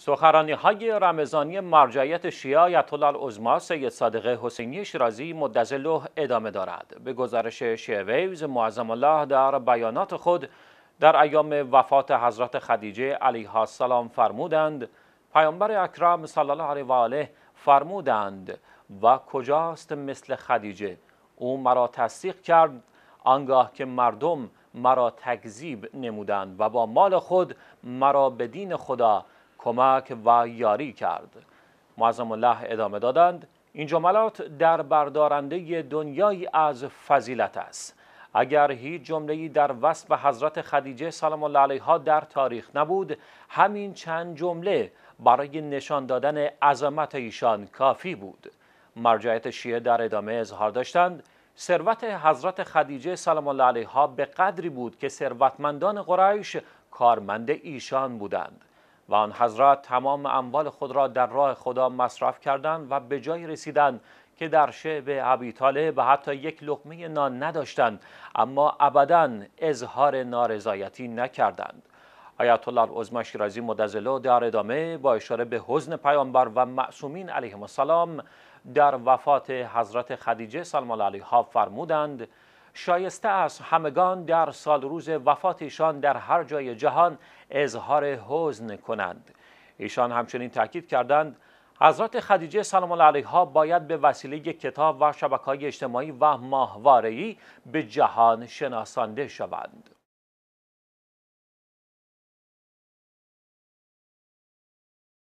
سخرانی های رمضانی مرجعیت شیعه آیت الله سید صادق حسینی شیرازی مدزله ادامه دارد به گزارش شیعه ویوز معظم الله در بیانات خود در ایام وفات حضرت خدیجه علیه السلام فرمودند پیامبر اکرم صلی الله علیه و آله فرمودند و کجاست مثل خدیجه او مرا تصدیق کرد آنگاه که مردم مرا تکذیب نمودند و با مال خود مرا به دین خدا کمک و یاری کرد معظم الله ادامه دادند این جملات در بردارنده دنیای از فضیلت است اگر هیچ جمله‌ای در وصف حضرت خدیجه سلام الله علیها در تاریخ نبود همین چند جمله برای نشان دادن عظمت ایشان کافی بود مرجعیت شیعه در ادامه اظهار داشتند ثروت حضرت خدیجه سلام الله علیها به قدری بود که ثروتمندان قریش کارمند ایشان بودند و آن حضرت تمام اموال خود را در راه خدا مصرف کردند و به جای رسیدند که در شعب ابی طالب حتی یک لقمه نان نداشتند اما ابدا اظهار نارضایتی نکردند آیت الله العظمه شیرازی مدزلو در ادامه با اشاره به حزن پیامبر و معصومین علیهم السلام در وفات حضرت خدیجه سلام الله علیها فرمودند شایسته از همگان در سال روز وفات ایشان در هر جای جهان اظهار حزن کنند ایشان همچنین تاکید کردند حضرت خدیجه سلام علیها باید به وسیله کتاب و شبکه‌های اجتماعی و ماهواره‌ای به جهان شناسانده شوند